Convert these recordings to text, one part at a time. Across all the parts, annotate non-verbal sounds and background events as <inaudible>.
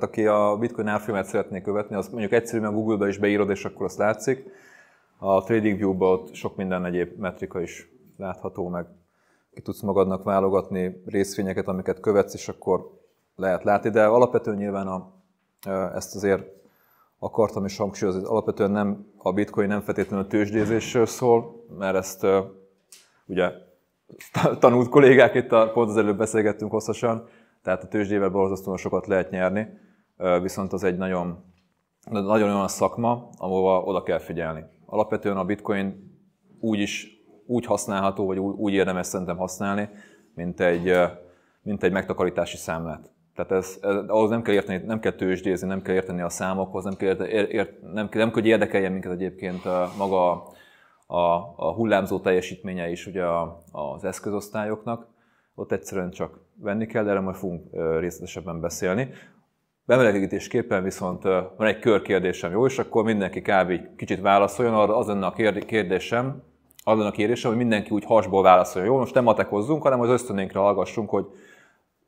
Aki a bitcoin árfolyamát szeretné követni, az mondjuk egyszerűen google ba is beírod, és akkor azt látszik. A tradingview ba ott sok minden egyéb metrika is látható, meg ki tudsz magadnak válogatni részvényeket, amiket követsz, és akkor lehet látni, de alapvetően nyilván a, ezt azért akartam is hangsúlyozni, alapvetően nem, a bitcoin nem feltétlenül tőzsdézésről szól, mert ezt ugye <laughs> tanult kollégák itt a, pont az előbb beszélgettünk hosszasan, tehát a tőzsdével borzasztóan sokat lehet nyerni, viszont az egy nagyon, nagyon olyan szakma, ahol oda kell figyelni. Alapvetően a bitcoin úgy is úgy használható, vagy úgy érdemes szerintem használni, mint egy, mint egy megtakarítási számlát. Tehát ez, ez, ahhoz nem kell érteni, nem kell tőzsdézni, nem kell érteni a számokhoz, nem kell, érteni, ér, nem, kell, nem kell, hogy érdekeljen minket egyébként maga a, a, a hullámzó teljesítménye is ugye a, az eszközosztályoknak. Ott egyszerűen csak venni kell, de erre majd fogunk részletesebben beszélni. Bemelegítésképpen viszont van egy körkérdésem, jó? És akkor mindenki kb. kicsit válaszoljon, arra az lenne a kérdésem, az lenne a kérdésem, hogy mindenki úgy hasból válaszoljon, jó? Most nem matekozzunk, hanem az ösztönénkre hallgassunk, hogy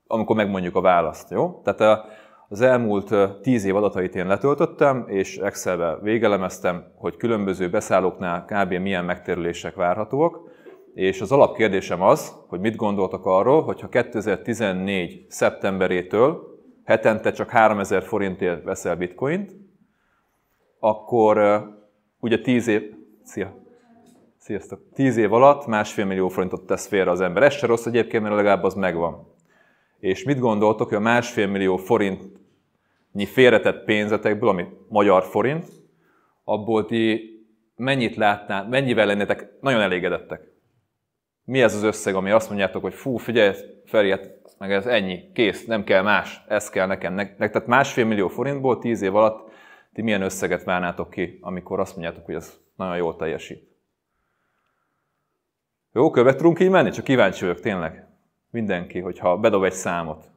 amikor megmondjuk a választ, jó? Tehát az elmúlt tíz év adatait én letöltöttem, és Excelbe végelemeztem, hogy különböző beszállóknál kb. milyen megtérülések várhatóak, és az alapkérdésem az, hogy mit gondoltak arról, hogyha 2014. szeptemberétől hetente csak 3000 forintért veszel bitcoint, akkor ugye 10 év... Szia! Sziasztok! 10 év alatt másfél millió forintot tesz félre az ember. Ez se rossz egyébként, mert legalább az megvan. És mit gondoltok, hogy a másfél millió forintnyi félretett pénzetekből, ami magyar forint, abból ti mennyit látnál, mennyivel lennétek nagyon elégedettek? Mi ez az összeg, ami azt mondjátok, hogy fú, figyelj, Feri, hát meg ez ennyi, kész, nem kell más, ez kell nekem. Ne, ne, tehát másfél millió forintból tíz év alatt ti milyen összeget várnátok ki, amikor azt mondjátok, hogy ez nagyon jól teljesít. Jó, követ tudunk így menni? Csak kíváncsi vagyok, tényleg. Mindenki, hogyha bedob egy számot.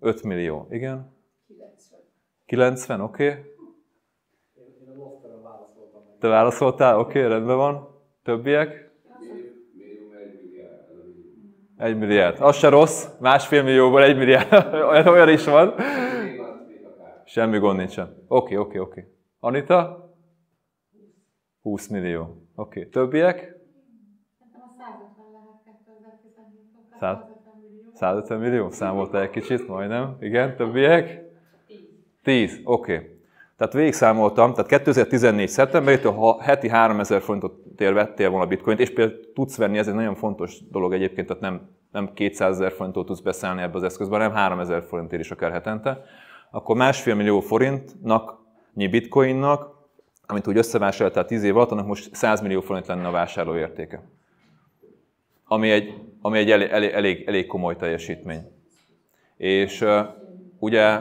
5 millió, igen. 90. 90, oké. Okay. Te válaszoltál? Oké, okay, rendben van. Többiek? Egy milliárd. Az se rossz, másfél millióból egy milliárd. olyan, <laughs> olyan is van. Semmi gond nincsen. Oké, oké, oké. Anita? 20 millió. Oké, okay. többiek? 150 millió? Számolta egy kicsit, majdnem. Igen, többiek? 10. Oké. Okay. Tehát végigszámoltam, tehát 2014. szeptemberétől, ha heti 3000 forintot ér, vettél volna bitcoint, és például tudsz venni, ez egy nagyon fontos dolog egyébként, tehát nem, nem 200 ezer forintot tudsz beszállni ebbe az eszközbe, hanem 3000 forintért is akár hetente, akkor másfél millió forintnak, nyi bitcoinnak, amit úgy összevásároltál 10 év alatt, annak most 100 millió forint lenne a vásárló értéke. Ami egy, ami egy elég, elég, elég, elég komoly teljesítmény. És uh, ugye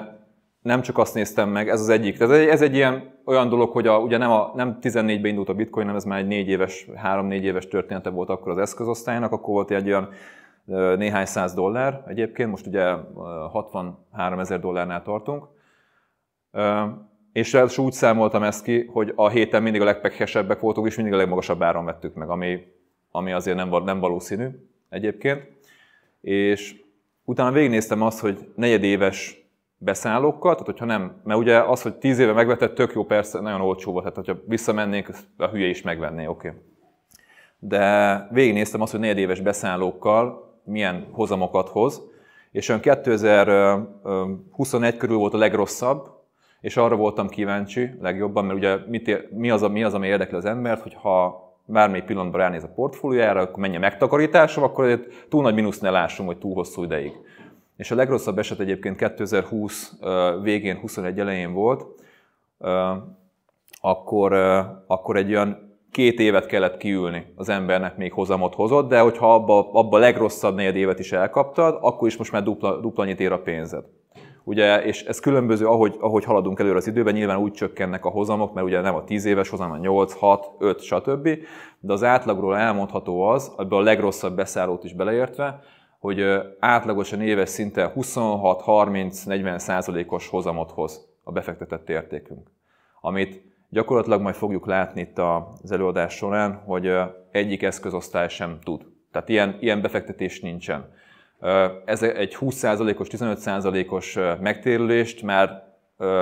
nem csak azt néztem meg, ez az egyik. Ez egy, ez egy ilyen olyan dolog, hogy a, ugye nem, a, nem 14-ben indult a bitcoin, hanem ez már egy 4 éves, 3-4 éves története volt akkor az eszközosztálynak, akkor volt egy olyan néhány száz dollár egyébként, most ugye 63 ezer dollárnál tartunk. És ráadásul úgy számoltam ezt ki, hogy a héten mindig a legpekhesebbek voltunk, és mindig a legmagasabb áron vettük meg, ami, ami azért nem, nem valószínű egyébként. És utána végignéztem azt, hogy negyedéves beszállókkal, tehát hogyha nem, mert ugye az, hogy tíz éve megvetett, tök jó persze, nagyon olcsó volt, tehát hogyha visszamennék, a hülye is megvenné, oké. Okay. De végignéztem azt, hogy negyedéves beszállókkal milyen hozamokat hoz, és olyan 2021 körül volt a legrosszabb, és arra voltam kíváncsi legjobban, mert ugye mit, mi, az, mi az, ami érdekli az embert, hogy ha pillanatban ránéz a portfóliójára, akkor menjen megtakarításom, akkor túl nagy mínusz ne lássunk, hogy túl hosszú ideig és a legrosszabb eset egyébként 2020 végén, 21 elején volt, akkor, akkor egy olyan két évet kellett kiülni az embernek még hozamot hozott, de hogyha abba, abba a legrosszabb negyed évet is elkaptad, akkor is most már dupla, dupla annyit ér a pénzed. Ugye, és ez különböző, ahogy, ahogy haladunk előre az időben, nyilván úgy csökkennek a hozamok, mert ugye nem a 10 éves hozam, a 8, 6, 5, stb. De az átlagról elmondható az, ebből a legrosszabb beszállót is beleértve, hogy átlagosan éves szinten 26-30-40 százalékos hozamot hoz a befektetett értékünk. Amit gyakorlatilag majd fogjuk látni itt az előadás során, hogy egyik eszközosztály sem tud. Tehát ilyen, ilyen befektetés nincsen. Ez egy 20%-os, 15%-os megtérülést már,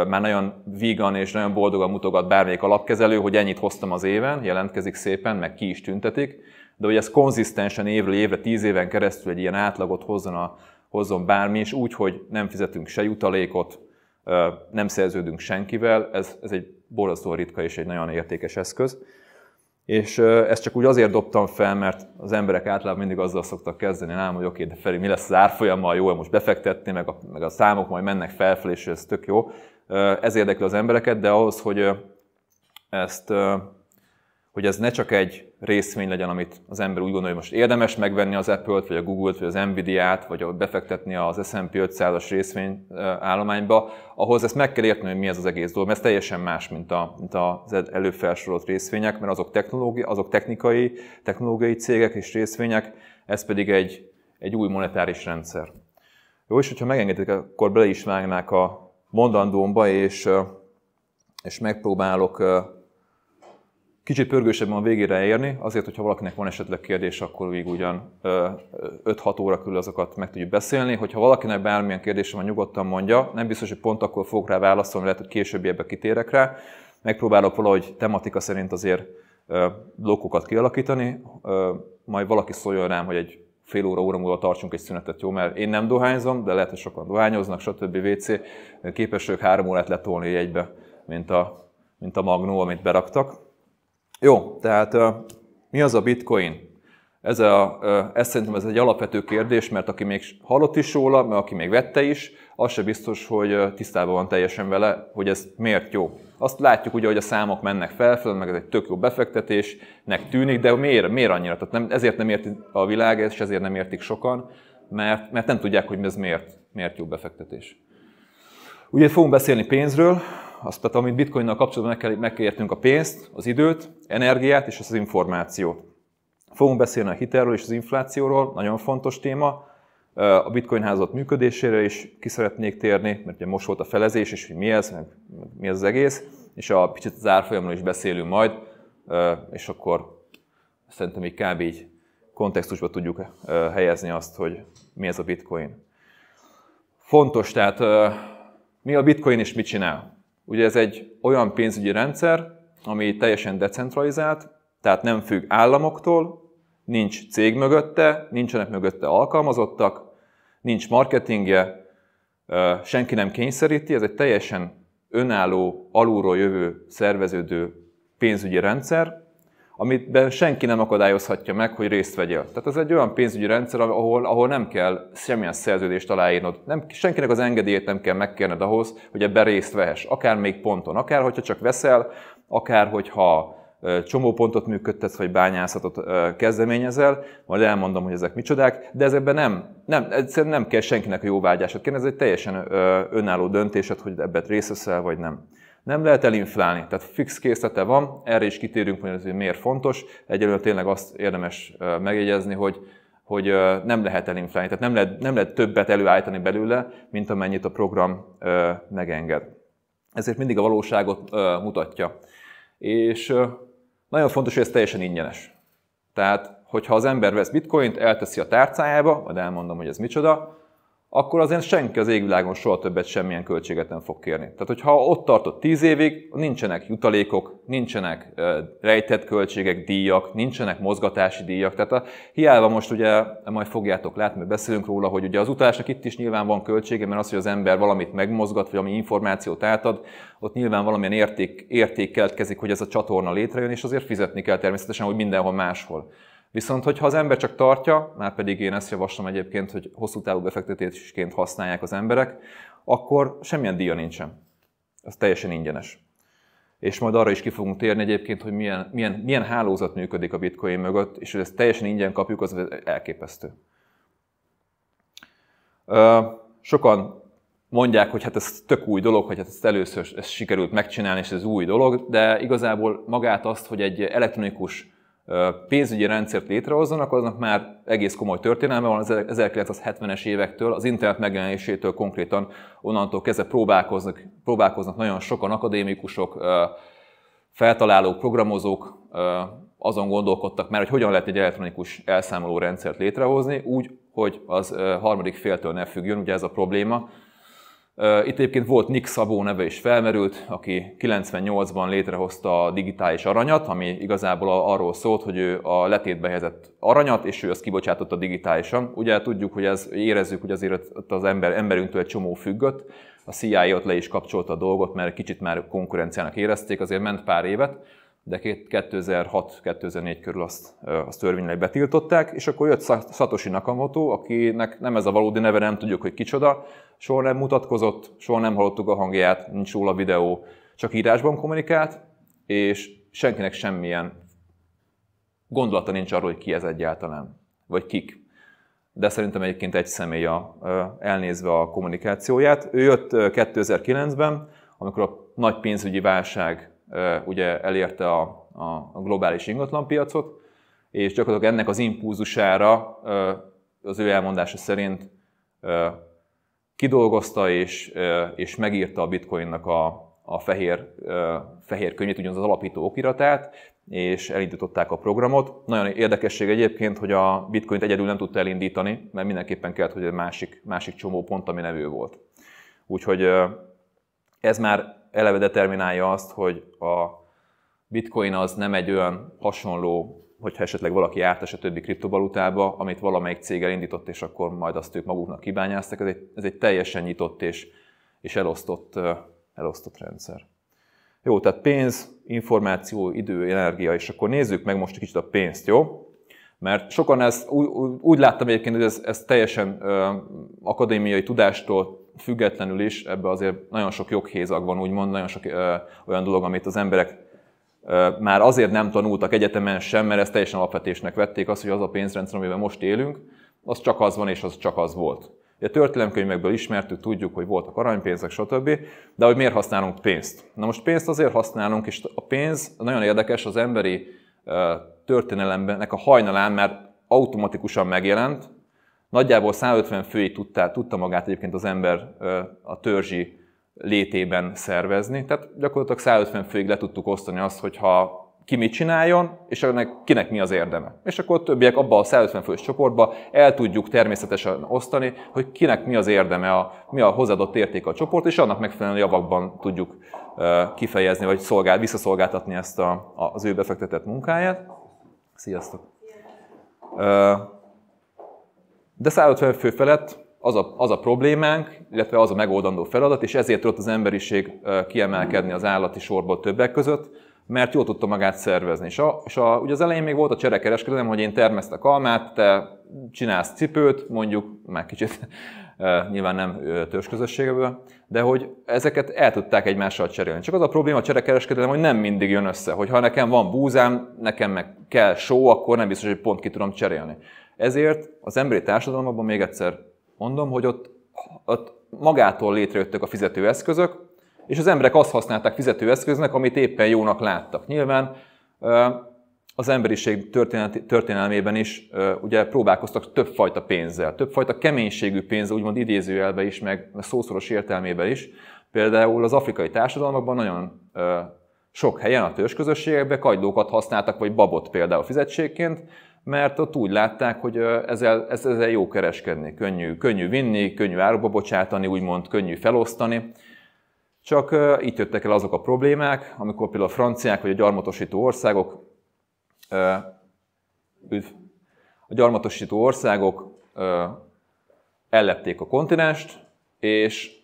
már nagyon vígan és nagyon boldogan mutogat bármelyik alapkezelő, hogy ennyit hoztam az éven, jelentkezik szépen, meg ki is tüntetik, de hogy ez konzisztensen évről évre, tíz éven keresztül egy ilyen átlagot hozzon, a, hozzon bármi, és úgy, hogy nem fizetünk se jutalékot, nem szerződünk senkivel, ez, ez egy borzasztó ritka és egy nagyon értékes eszköz. És ezt csak úgy azért dobtam fel, mert az emberek általában mindig azzal szoktak kezdeni, nem, hogy oké, okay, de Feri, mi lesz az árfolyammal, jó, most befektetni, meg a, meg a számok majd mennek felfelé, és ez tök jó. Ez érdekli az embereket, de ahhoz, hogy ezt, hogy ez ne csak egy részvény legyen, amit az ember úgy gondolja, hogy most érdemes megvenni az Apple-t, vagy a Google-t, vagy az Nvidia-t, vagy befektetni az S&P 500-as részvény állományba, ahhoz ezt meg kell érteni, hogy mi ez az egész dolog, mert ez teljesen más, mint, a, mint az előfelsorolt részvények, mert azok, technológi, azok technikai, technológiai cégek és részvények, ez pedig egy, egy új monetáris rendszer. Jó, és hogyha megengedik, akkor bele is vágnák a mondandómba, és, és megpróbálok kicsit pörgősebben a végére érni, azért, hogyha valakinek van esetleg kérdés, akkor még ugyan 5-6 óra körül azokat meg tudjuk beszélni. Hogyha valakinek bármilyen kérdése van, nyugodtan mondja, nem biztos, hogy pont akkor fogok rá válaszolni, lehet, hogy később ebbe kitérek rá. Megpróbálok valahogy tematika szerint azért blokkokat kialakítani, majd valaki szóljon rám, hogy egy fél óra, óra múlva tartsunk egy szünetet, jó? Mert én nem dohányzom, de lehet, hogy sokan dohányoznak, stb. WC. Képesek három órát letolni egybe, mint a, mint a magnó, amit beraktak. Jó, tehát mi az a bitcoin? Ez, a, ez szerintem ez egy alapvető kérdés, mert aki még hallott is róla, mert aki még vette is, az se biztos, hogy tisztában van teljesen vele, hogy ez miért jó. Azt látjuk ugye, hogy a számok mennek felfelé, meg ez egy tök jó befektetésnek tűnik, de miért, miért annyira? Tehát nem, ezért nem érti a világ, és ezért nem értik sokan, mert, mert nem tudják, hogy ez miért, miért jó befektetés. Ugye fogunk beszélni pénzről, azt, tehát, amit bitcoinnal kapcsolatban meg kell, meg kell értünk a pénzt, az időt, energiát és az információt. Fogunk beszélni a hitelről és az inflációról, nagyon fontos téma, a bitcoin házat működésére is ki szeretnék térni, mert ugye most volt a felezés, és hogy mi ez, mi ez az egész, és a picit az árfolyamról is beszélünk majd, és akkor szerintem így kb. így kontextusba tudjuk helyezni azt, hogy mi ez a bitcoin. Fontos, tehát mi a bitcoin és mit csinál? Ugye ez egy olyan pénzügyi rendszer, ami teljesen decentralizált, tehát nem függ államoktól, nincs cég mögötte, nincsenek mögötte alkalmazottak, nincs marketingje, senki nem kényszeríti, ez egy teljesen önálló, alulról jövő, szerveződő pénzügyi rendszer, amiben senki nem akadályozhatja meg, hogy részt vegyél. Tehát ez egy olyan pénzügyi rendszer, ahol, ahol nem kell semmilyen szerződést aláírnod. Nem, senkinek az engedélyét nem kell megkérned ahhoz, hogy ebben részt vehess. Akár még ponton, akár hogyha csak veszel, akár hogyha csomópontot működtetsz, vagy bányászatot kezdeményezel, majd elmondom, hogy ezek micsodák, de ezekben nem, nem, egyszerűen nem kell senkinek a jóvágyását kérni, ez egy teljesen önálló döntésed, hogy ebbet részt veszel, vagy nem nem lehet elinflálni, tehát fix készlete van, erre is kitérünk, hogy ez miért fontos. Egyelőre tényleg azt érdemes megjegyezni, hogy hogy nem lehet elinflálni, tehát nem lehet, nem lehet többet előállítani belőle, mint amennyit a program megenged. Ezért mindig a valóságot mutatja. És nagyon fontos, hogy ez teljesen ingyenes. Tehát, hogyha az ember vesz bitcoint, elteszi a tárcájába, majd elmondom, hogy ez micsoda, akkor azért senki az égvilágon soha többet semmilyen költséget nem fog kérni. Tehát, hogyha ott tartott 10 évig, nincsenek jutalékok, nincsenek rejtett költségek, díjak, nincsenek mozgatási díjak. Tehát a, hiába most ugye, majd fogjátok látni, mert beszélünk róla, hogy ugye az utalásnak itt is nyilván van költsége, mert az, hogy az ember valamit megmozgat, vagy ami információt átad, ott nyilván valamilyen érték, érték keletkezik, hogy ez a csatorna létrejön, és azért fizetni kell természetesen, hogy mindenhol máshol. Viszont, hogyha az ember csak tartja, már pedig én ezt javaslom egyébként, hogy hosszú távú befektetésként használják az emberek, akkor semmilyen díja nincsen. Ez teljesen ingyenes. És majd arra is ki fogunk térni egyébként, hogy milyen, milyen, milyen hálózat működik a bitcoin mögött, és hogy ezt teljesen ingyen kapjuk, az elképesztő. Sokan mondják, hogy hát ez tök új dolog, hogy hát ezt először ezt sikerült megcsinálni, és ez új dolog, de igazából magát azt, hogy egy elektronikus pénzügyi rendszert létrehozzanak, aznak már egész komoly történelme van, az 1970-es e- évektől, az internet megjelenésétől konkrétan onnantól kezdve próbálkoznak, próbálkoznak nagyon sokan akadémikusok, feltalálók, programozók, azon gondolkodtak már, hogy hogyan lehet egy elektronikus elszámoló rendszert létrehozni, úgy, hogy az harmadik féltől ne függjön, ugye ez a probléma, itt egyébként volt Nick Szabó neve is felmerült, aki 98-ban létrehozta a digitális aranyat, ami igazából arról szólt, hogy ő a letétbe helyezett aranyat, és ő azt kibocsátotta digitálisan. Ugye tudjuk, hogy ez, érezzük, hogy azért az ember, emberünktől egy csomó függött, a CIA ott le is kapcsolta a dolgot, mert kicsit már konkurenciának érezték, azért ment pár évet, de 2006-2004 körül azt, azt törvényleg betiltották, és akkor jött Satoshi Nakamoto, akinek nem ez a valódi neve, nem tudjuk, hogy kicsoda, soha nem mutatkozott, soha nem hallottuk a hangját, nincs róla videó, csak írásban kommunikált, és senkinek semmilyen gondolata nincs arról, hogy ki ez egyáltalán, vagy kik. De szerintem egyébként egy személy a, elnézve a kommunikációját. Ő jött 2009-ben, amikor a nagy pénzügyi válság ugye elérte a, a globális ingatlanpiacot, és gyakorlatilag ennek az impulzusára az ő elmondása szerint kidolgozta és, és megírta a bitcoinnak a, a fehér, fehér könyvét, ugyanaz az alapító okiratát, és elindították a programot. Nagyon érdekesség egyébként, hogy a bitcoint egyedül nem tudta elindítani, mert mindenképpen kellett, hogy egy másik, másik csomó pont, ami nevű volt. Úgyhogy ez már eleve determinálja azt, hogy a bitcoin az nem egy olyan hasonló, hogyha esetleg valaki járt a többi kriptovalutába, amit valamelyik cég elindított, és akkor majd azt ők maguknak kibányáztak. Ez egy, ez egy teljesen nyitott és, és elosztott, elosztott rendszer. Jó, tehát pénz, információ, idő, energia, és akkor nézzük meg most egy kicsit a pénzt, jó? Mert sokan ezt úgy, úgy láttam egyébként, hogy ez, ez teljesen ö, akadémiai tudástól függetlenül is ebbe azért nagyon sok joghézag van, úgymond, nagyon sok ö, olyan dolog, amit az emberek ö, már azért nem tanultak egyetemen sem, mert ezt teljesen alapvetésnek vették, az, hogy az a pénzrendszer, amiben most élünk, az csak az van, és az csak az volt. A történelemkönyvekből ismertük, tudjuk, hogy voltak aranypénzek, stb. De hogy miért használunk pénzt? Na most pénzt azért használunk, és a pénz nagyon érdekes, az emberi történelemnek a hajnalán már automatikusan megjelent, Nagyjából 150 főig tudta, tudta magát egyébként az ember a törzsi létében szervezni, tehát gyakorlatilag 150 főig le tudtuk osztani azt, hogyha ki mit csináljon, és ennek, kinek mi az érdeme. És akkor a többiek abban a 150 fős csoportba el tudjuk természetesen osztani, hogy kinek mi az érdeme, a, mi a hozzáadott érték a csoport, és annak megfelelően javakban tudjuk kifejezni, vagy szolgál, visszaszolgáltatni ezt a, az ő befektetett munkáját. Sziasztok! De 150 fő felett az a, az a problémánk, illetve az a megoldandó feladat, és ezért tudott az emberiség kiemelkedni az állati sorból többek között, mert jól tudta magát szervezni. És, a, és a, ugye az elején még volt a cserekereskedelem, hogy én termesztek almát, te csinálsz cipőt, mondjuk, már kicsit nyilván nem törzsközösségből, de hogy ezeket el tudták egymással cserélni. Csak az a probléma a cserekereskedelem, hogy nem mindig jön össze, hogy ha nekem van búzám, nekem meg kell só, akkor nem biztos, hogy pont ki tudom cserélni. Ezért az emberi társadalomban még egyszer mondom, hogy ott, ott magától létrejöttek a fizetőeszközök, és az emberek azt használták fizetőeszköznek, amit éppen jónak láttak. Nyilván az emberiség történelmében is ugye próbálkoztak többfajta pénzzel, többfajta keménységű pénzzel, úgymond idézőjelbe is, meg szószoros értelmében is. Például az afrikai társadalmakban nagyon sok helyen a törzsközösségekben kagylókat használtak, vagy babot például fizetségként, mert ott úgy látták, hogy ezzel, ezzel jó kereskedni, könnyű, könnyű vinni, könnyű árba bocsátani, úgymond könnyű felosztani. Csak itt jöttek el azok a problémák, amikor például a franciák vagy a gyarmatosító országok, a gyarmatosító országok ellepték a kontinenst, és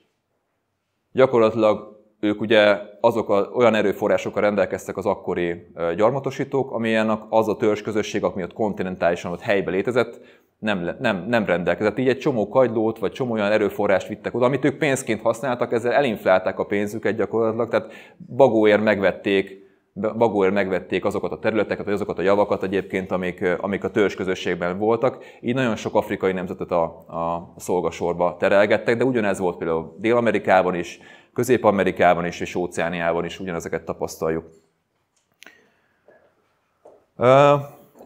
gyakorlatilag ők ugye azok a, olyan erőforrásokkal rendelkeztek az akkori gyarmatosítók, amilyen az a törzsközösség, ami ott kontinentálisan ott helybe létezett, nem, nem, nem rendelkezett. Így egy csomó kagylót, vagy csomó olyan erőforrást vittek oda, amit ők pénzként használtak, ezzel elinflálták a pénzüket gyakorlatilag, tehát bagóért megvették magóért megvették azokat a területeket, vagy azokat a javakat egyébként, amik, amik a közösségben voltak. Így nagyon sok afrikai nemzetet a, a szolgasorba terelgettek, de ugyanez volt például Dél-Amerikában is, Közép-Amerikában is, és Óceániában is ugyanezeket tapasztaljuk.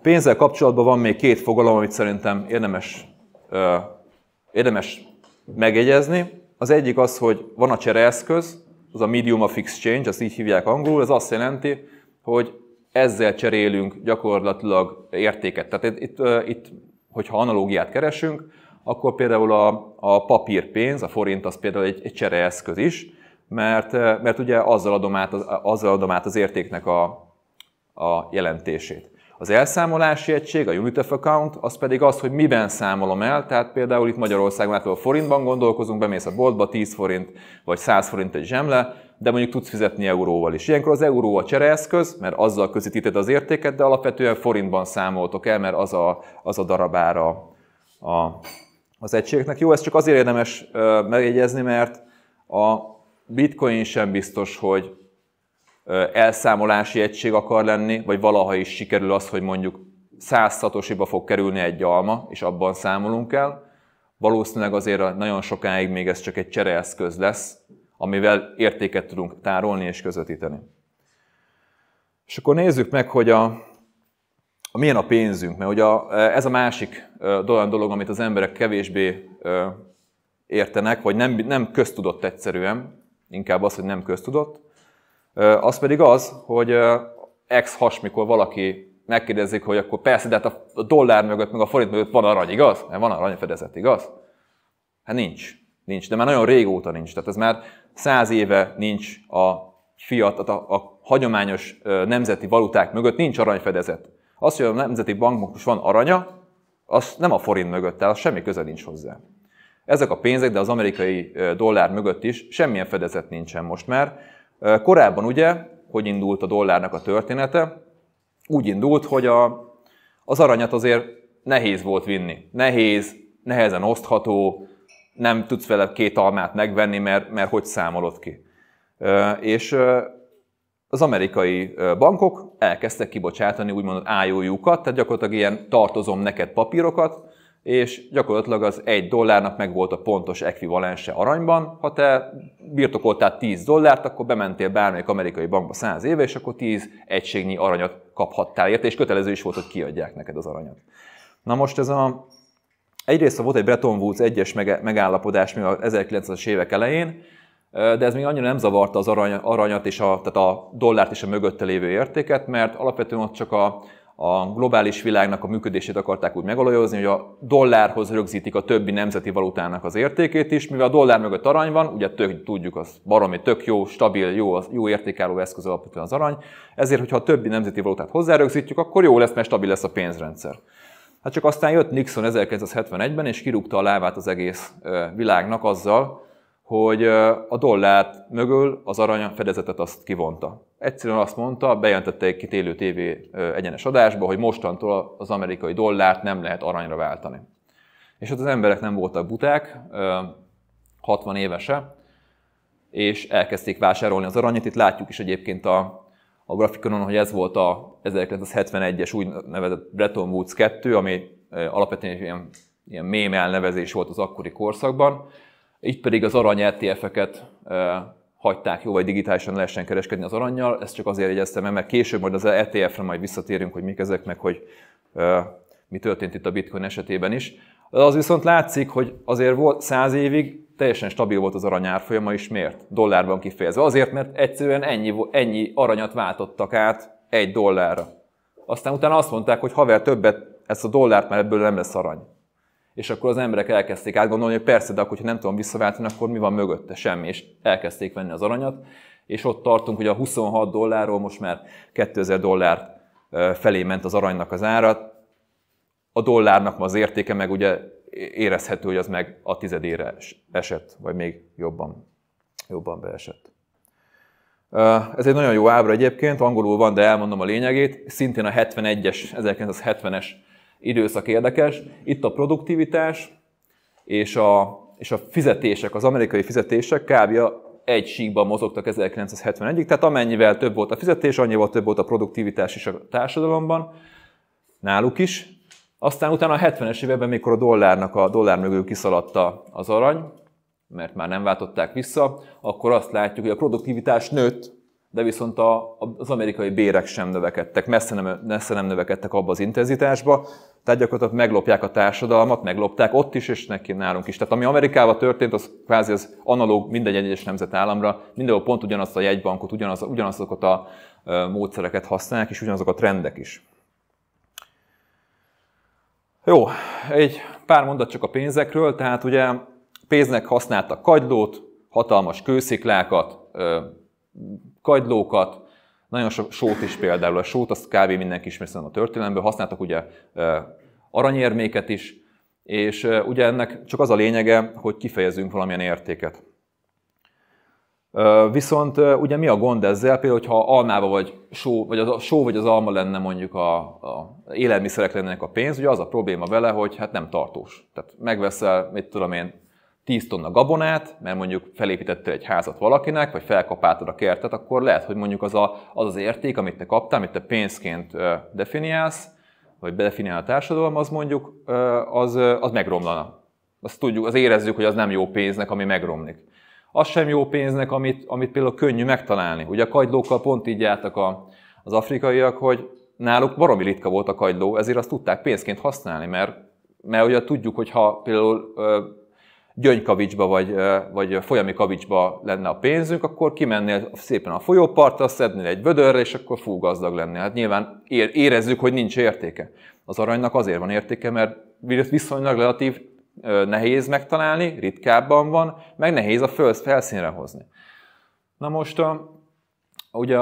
Pénzzel kapcsolatban van még két fogalom, amit szerintem érdemes, érdemes megjegyezni. Az egyik az, hogy van a csereeszköz, az a medium of exchange, azt így hívják angolul, ez azt jelenti, hogy ezzel cserélünk gyakorlatilag értéket. Tehát itt, itt, itt hogyha analógiát keresünk, akkor például a, a papírpénz, a forint az például egy, egy csereeszköz is, mert, mert ugye azzal adom át az, azzal adom át az értéknek a, a jelentését. Az elszámolási egység, a unit of account, az pedig az, hogy miben számolom el, tehát például itt Magyarországon által a forintban gondolkozunk, bemész a boltba 10 forint vagy 100 forint egy zsemle, de mondjuk tudsz fizetni euróval is. Ilyenkor az euró a csereeszköz, mert azzal közítíted az értéket, de alapvetően forintban számoltok el, mert az a, az a darabára a, az egységnek. Jó, ez csak azért érdemes megjegyezni, mert a bitcoin sem biztos, hogy elszámolási egység akar lenni, vagy valaha is sikerül az, hogy mondjuk 100 szatosiba fog kerülni egy alma, és abban számolunk el, valószínűleg azért nagyon sokáig még ez csak egy csereeszköz lesz, amivel értéket tudunk tárolni és közvetíteni. És akkor nézzük meg, hogy a, a milyen a pénzünk, mert ugye a, ez a másik olyan dolog, amit az emberek kevésbé értenek, vagy nem, nem köztudott egyszerűen, inkább az, hogy nem köztudott, az pedig az, hogy ex-has, mikor valaki megkérdezik, hogy akkor persze, de hát a dollár mögött, meg a forint mögött van arany, igaz? Mert van fedezet igaz? Hát nincs. Nincs, de már nagyon régóta nincs. Tehát ez már száz éve nincs a fiat, a, a hagyományos nemzeti valuták mögött nincs aranyfedezet. Az, hogy a nemzeti banknak most van aranya, az nem a forint mögött áll, az semmi köze nincs hozzá. Ezek a pénzek, de az amerikai dollár mögött is semmilyen fedezet nincsen most már. Korábban ugye, hogy indult a dollárnak a története? Úgy indult, hogy a, az aranyat azért nehéz volt vinni. Nehéz, nehezen osztható, nem tudsz vele két almát megvenni, mert, mert hogy számolod ki. És az amerikai bankok elkezdtek kibocsátani úgymond ájójukat, tehát gyakorlatilag ilyen tartozom neked papírokat, és gyakorlatilag az egy dollárnak meg volt a pontos ekvivalense aranyban. Ha te birtokoltál 10 dollárt, akkor bementél bármelyik amerikai bankba 100 éve, és akkor 10 egységnyi aranyat kaphattál érte, és kötelező is volt, hogy kiadják neked az aranyat. Na most ez a... Egyrészt volt egy Bretton Woods egyes megállapodás még a 1900-as évek elején, de ez még annyira nem zavarta az arany, aranyat és a, tehát a dollárt és a mögötte lévő értéket, mert alapvetően ott csak a, a globális világnak a működését akarták úgy megolajozni, hogy a dollárhoz rögzítik a többi nemzeti valutának az értékét is, mivel a dollár mögött arany van, ugye tök, tudjuk, az baromi tök jó, stabil, jó, jó értékálló eszköz alapvetően az arany, ezért, hogyha a többi nemzeti valutát hozzárögzítjük, akkor jó lesz, mert stabil lesz a pénzrendszer. Hát csak aztán jött Nixon 1971-ben, és kirúgta a lávát az egész világnak azzal, hogy a dollárt mögül az arany fedezetet azt kivonta. Egyszerűen azt mondta, bejelentette egy két élő TV egyenes adásba, hogy mostantól az amerikai dollárt nem lehet aranyra váltani. És ott hát az emberek nem voltak buták, 60 évese, és elkezdték vásárolni az aranyat. Itt látjuk is egyébként a, a grafikonon, hogy ez volt a 1971-es úgynevezett Bretton Woods 2, ami alapvetően ilyen, ilyen mém elnevezés volt az akkori korszakban így pedig az arany ETF-eket hagyták jó, vagy digitálisan lehessen kereskedni az aranyjal. Ezt csak azért jegyeztem mert később majd az ETF-re majd visszatérünk, hogy mik ezek, meg hogy mi történt itt a bitcoin esetében is. De Az viszont látszik, hogy azért volt száz évig teljesen stabil volt az arany árfolyama, és miért? Dollárban kifejezve. Azért, mert egyszerűen ennyi, ennyi aranyat váltottak át egy dollárra. Aztán utána azt mondták, hogy haver többet, ezt a dollárt már ebből nem lesz arany és akkor az emberek elkezdték átgondolni, hogy persze, de akkor, ha nem tudom visszaváltani, akkor mi van mögötte? Semmi. És elkezdték venni az aranyat, és ott tartunk, hogy a 26 dollárról most már 2000 dollár felé ment az aranynak az ára. A dollárnak az értéke meg ugye érezhető, hogy az meg a tizedére esett, vagy még jobban, jobban beesett. Ez egy nagyon jó ábra egyébként, angolul van, de elmondom a lényegét. Szintén a 71-es, 1970-es időszak érdekes. Itt a produktivitás és a, és a fizetések, az amerikai fizetések kb. egy síkban mozogtak 1971-ig, tehát amennyivel több volt a fizetés, annyival több volt a produktivitás is a társadalomban, náluk is. Aztán utána a 70-es években, mikor a dollárnak a dollár mögül kiszaladta az arany, mert már nem váltották vissza, akkor azt látjuk, hogy a produktivitás nőtt, de viszont a, az amerikai bérek sem növekedtek, messze nem, messze nem növekedtek abba az intenzitásba, tehát gyakorlatilag meglopják a társadalmat, meglopták ott is, és neki nálunk is. Tehát ami Amerikában történt, az kvázi az analóg minden egyes nemzetállamra, mindenhol pont ugyanazt a jegybankot, ugyanaz, ugyanazokat a módszereket használják, és ugyanazok a trendek is. Jó, egy pár mondat csak a pénzekről, tehát ugye pénznek használtak kagylót, hatalmas kősziklákat, kagylókat, nagyon sok sót is például. A sót azt kb. mindenki ismeri a történelemből. Használtak ugye aranyérméket is, és ugye ennek csak az a lényege, hogy kifejezünk valamilyen értéket. Viszont ugye mi a gond ezzel? Például, hogyha almába vagy só, vagy az, só vagy az alma lenne mondjuk a, a élelmiszerek lennének a pénz, ugye az a probléma vele, hogy hát nem tartós. Tehát megveszel, mit tudom én, 10 tonna gabonát, mert mondjuk felépítettél egy házat valakinek, vagy felkapáltad a kertet, akkor lehet, hogy mondjuk az a, az, az érték, amit te kaptál, amit te pénzként definiálsz, vagy definiál a társadalom, az mondjuk az, az megromlana. Azt tudjuk, az érezzük, hogy az nem jó pénznek, ami megromlik. Az sem jó pénznek, amit, amit például könnyű megtalálni. Ugye a kagylókkal pont így jártak a, az afrikaiak, hogy náluk baromi ritka volt a kagyló, ezért azt tudták pénzként használni, mert, mert ugye tudjuk, hogy ha például gyöngykavicsba vagy, vagy folyami kavicsba lenne a pénzünk, akkor kimennél szépen a folyópartra, szednél egy vödörre, és akkor fú, gazdag lennél. Hát nyilván érezzük, hogy nincs értéke. Az aranynak azért van értéke, mert viszonylag relatív nehéz megtalálni, ritkábban van, meg nehéz a föld felszínre hozni. Na most a Ugye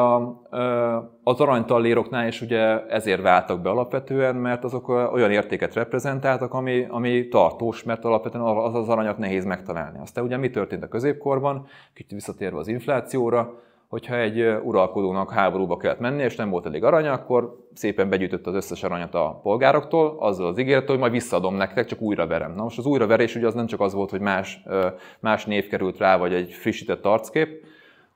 az aranytalléroknál is ugye ezért váltak be alapvetően, mert azok olyan értéket reprezentáltak, ami, ami tartós, mert alapvetően az az aranyat nehéz megtalálni. Aztán ugye mi történt a középkorban, kicsit visszatérve az inflációra, hogyha egy uralkodónak háborúba kellett menni, és nem volt elég aranya, akkor szépen begyűjtött az összes aranyat a polgároktól, azzal az ígéretet, hogy majd visszaadom nektek, csak újra verem. Na most az újraverés ugye az nem csak az volt, hogy más, más név került rá, vagy egy frissített arckép,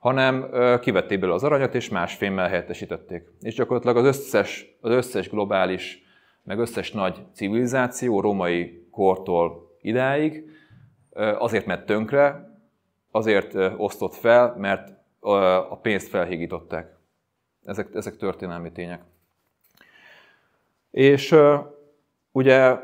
hanem kivették belőle az aranyat, és más fémmel helyettesítették. És gyakorlatilag az összes, az összes globális, meg összes nagy civilizáció római kortól idáig azért mert tönkre, azért osztott fel, mert a pénzt felhígították. Ezek, ezek történelmi tények. És ugye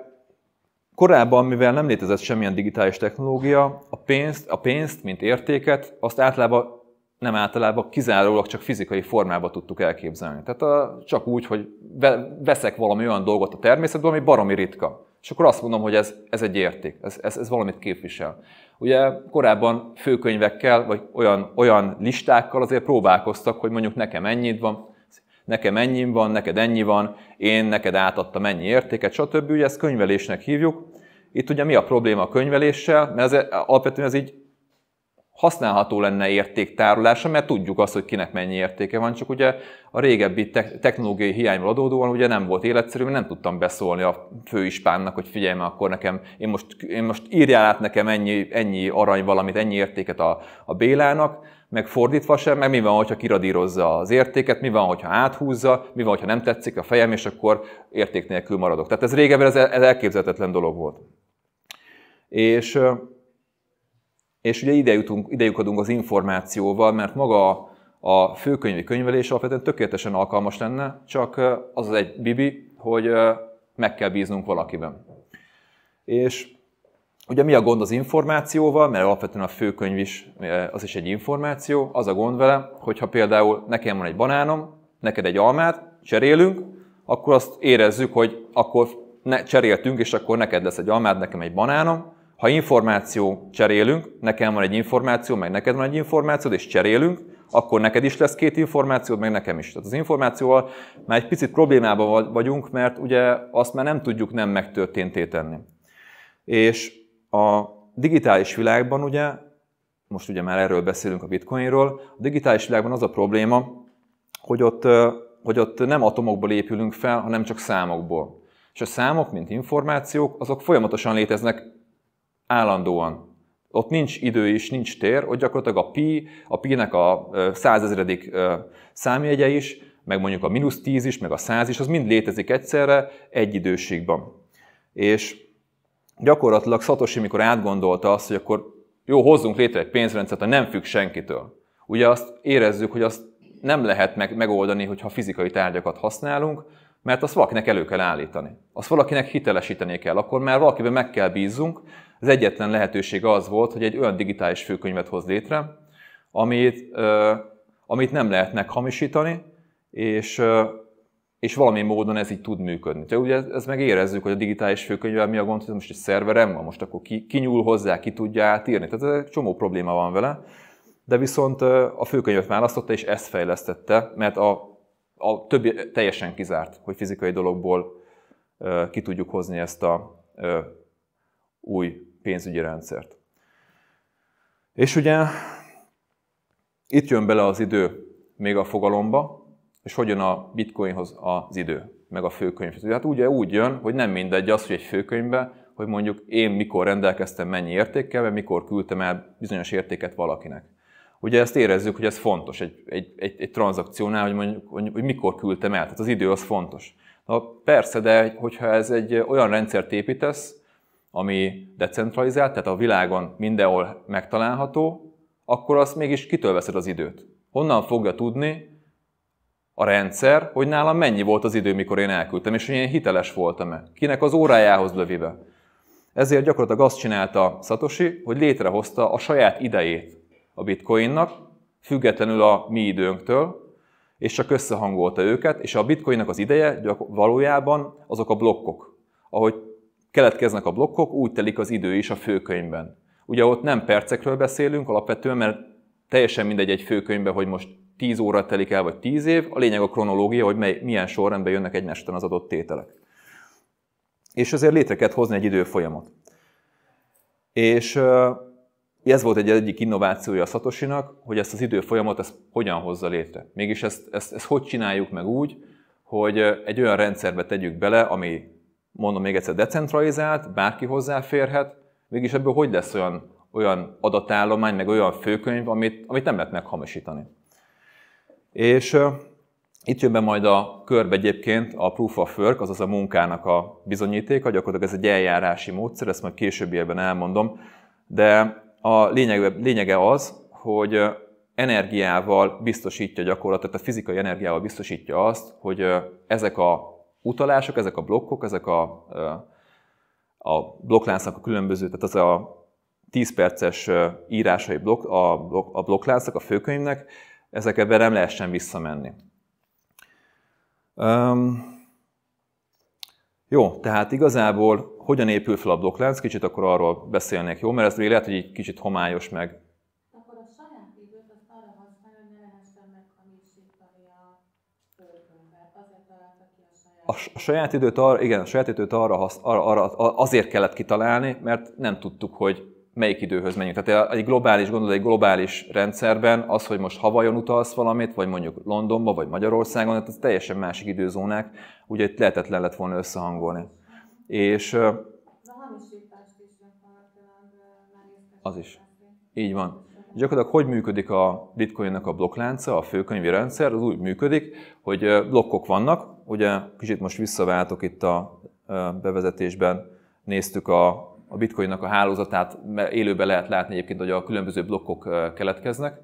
korábban, mivel nem létezett semmilyen digitális technológia, a pénzt, a pénzt mint értéket, azt általában nem általában kizárólag csak fizikai formába tudtuk elképzelni. Tehát a, csak úgy, hogy veszek valami olyan dolgot a természetből, ami baromi ritka. És akkor azt mondom, hogy ez, ez egy érték, ez, ez, ez valamit képvisel. Ugye korábban főkönyvekkel, vagy olyan, olyan listákkal azért próbálkoztak, hogy mondjuk nekem ennyit van, nekem ennyim van, neked ennyi van, én neked átadtam ennyi értéket, stb. Ugye ezt könyvelésnek hívjuk. Itt ugye mi a probléma a könyveléssel, mert ez, alapvetően ez így használható lenne értéktárolása, mert tudjuk azt, hogy kinek mennyi értéke van, csak ugye a régebbi technológiai hiányból adódóan ugye nem volt életszerű, mert nem tudtam beszólni a főispánnak, hogy figyelj meg, akkor nekem, én most, én most írjál át nekem ennyi, ennyi arany valamit, ennyi értéket a, a Bélának, meg fordítva sem, meg mi van, hogyha kiradírozza az értéket, mi van, hogyha áthúzza, mi van, hogyha nem tetszik a fejem, és akkor érték nélkül maradok. Tehát ez régebben ez, ez elképzelhetetlen dolog volt. És és ugye ide, jutunk, ide jutunk az információval, mert maga a főkönyvi könyvelés alapvetően tökéletesen alkalmas lenne, csak az az egy bibi, hogy meg kell bíznunk valakiben. És ugye mi a gond az információval, mert alapvetően a főkönyv is, az is egy információ, az a gond vele, hogyha például nekem van egy banánom, neked egy almát, cserélünk, akkor azt érezzük, hogy akkor ne, cseréltünk, és akkor neked lesz egy almád, nekem egy banánom, ha információ cserélünk, nekem van egy információ, meg neked van egy információ, és cserélünk, akkor neked is lesz két információd, meg nekem is. Tehát az információval már egy picit problémában vagyunk, mert ugye azt már nem tudjuk nem megtörténté tenni. És a digitális világban ugye, most ugye már erről beszélünk a bitcoinról, a digitális világban az a probléma, hogy ott, hogy ott nem atomokból épülünk fel, hanem csak számokból. És a számok, mint információk, azok folyamatosan léteznek állandóan. Ott nincs idő és nincs tér, ott gyakorlatilag a pi, a pi-nek a százezredik számjegye is, meg mondjuk a mínusz 10 is, meg a 100 is, az mind létezik egyszerre egy időségben. És gyakorlatilag Satoshi, mikor átgondolta azt, hogy akkor jó, hozzunk létre egy pénzrendszert, ami nem függ senkitől. Ugye azt érezzük, hogy azt nem lehet meg, megoldani, hogyha fizikai tárgyakat használunk, mert azt valakinek elő kell állítani. Azt valakinek hitelesíteni kell, akkor már valakiben meg kell bízzunk, az egyetlen lehetőség az volt, hogy egy olyan digitális főkönyvet hoz létre, amit, amit nem lehet meghamisítani, és, és valami módon ez így tud működni. Tehát ugye ez meg érezzük, hogy a digitális főkönyvvel mi a gond, hogy most egy szerverem van, most akkor ki, ki nyúl hozzá, ki tudja átírni. Tehát egy csomó probléma van vele. De viszont a főkönyvet választotta, és ezt fejlesztette, mert a, a többi teljesen kizárt, hogy fizikai dologból ki tudjuk hozni ezt a új pénzügyi rendszert. És ugye itt jön bele az idő még a fogalomba, és hogyan a bitcoinhoz az idő, meg a főkönyvhez. Hát ugye úgy jön, hogy nem mindegy az, hogy egy főkönyvbe, hogy mondjuk én mikor rendelkeztem mennyi értékkel, vagy mikor küldtem el bizonyos értéket valakinek. Ugye ezt érezzük, hogy ez fontos egy, egy, egy, egy tranzakciónál, hogy mondjuk, hogy, hogy mikor küldtem el, tehát az idő az fontos. Na persze, de hogyha ez egy olyan rendszert építesz, ami decentralizált, tehát a világon mindenhol megtalálható, akkor azt mégis kitől veszed az időt? Honnan fogja tudni a rendszer, hogy nálam mennyi volt az idő, mikor én elküldtem, és hogy én hiteles voltam-e? Kinek az órájához lövive? Ezért gyakorlatilag azt csinálta Satoshi, hogy létrehozta a saját idejét a bitcoinnak, függetlenül a mi időnktől, és csak összehangolta őket, és a bitcoinnak az ideje valójában azok a blokkok. Ahogy keletkeznek a blokkok, úgy telik az idő is a főkönyvben. Ugye ott nem percekről beszélünk alapvetően, mert teljesen mindegy egy főkönyvben, hogy most 10 óra telik el, vagy 10 év, a lényeg a kronológia, hogy mely, milyen sorrendben jönnek egymástan az adott tételek. És azért létre kellett hozni egy időfolyamot. És ez volt egy egyik innovációja a Satosinak, hogy ezt az időfolyamot ezt hogyan hozza létre. Mégis ezt, ezt, ezt hogy csináljuk meg úgy, hogy egy olyan rendszerbe tegyük bele, ami mondom még egyszer, decentralizált, bárki hozzáférhet, mégis ebből hogy lesz olyan, olyan adatállomány, meg olyan főkönyv, amit, amit nem lehet meghamisítani. És uh, itt jön be majd a körbe egyébként a proof of work, azaz a munkának a bizonyítéka, gyakorlatilag ez egy eljárási módszer, ezt majd ebben elmondom, de a lényege, lényege az, hogy energiával biztosítja gyakorlatilag, tehát a fizikai energiával biztosítja azt, hogy ezek a utalások, ezek a blokkok, ezek a, a blokkláncnak a különböző, tehát az a 10 perces írásai blokk, a, blokk, a blokkláncnak, a főkönyvnek, ezek ebben nem lehessen visszamenni. Um, jó, tehát igazából hogyan épül fel a blokklánc, kicsit akkor arról beszélnék, jó? Mert ez még lehet, hogy egy kicsit homályos, meg a, saját időt arra, igen, a saját időt arra, arra, arra azért kellett kitalálni, mert nem tudtuk, hogy melyik időhöz menjünk. Tehát egy globális, gondolod, egy globális rendszerben az, hogy most Havajon utalsz valamit, vagy mondjuk Londonba, vagy Magyarországon, tehát ez teljesen másik időzónák, ugye itt lehetetlen lett volna összehangolni. És... Az is. Így van gyakorlatilag hogy működik a bitcoinnak a blokklánca, a főkönyvi rendszer, az úgy működik, hogy blokkok vannak, ugye kicsit most visszaváltok itt a bevezetésben, néztük a, a bitcoinnak a hálózatát, mert élőben lehet látni egyébként, hogy a különböző blokkok keletkeznek,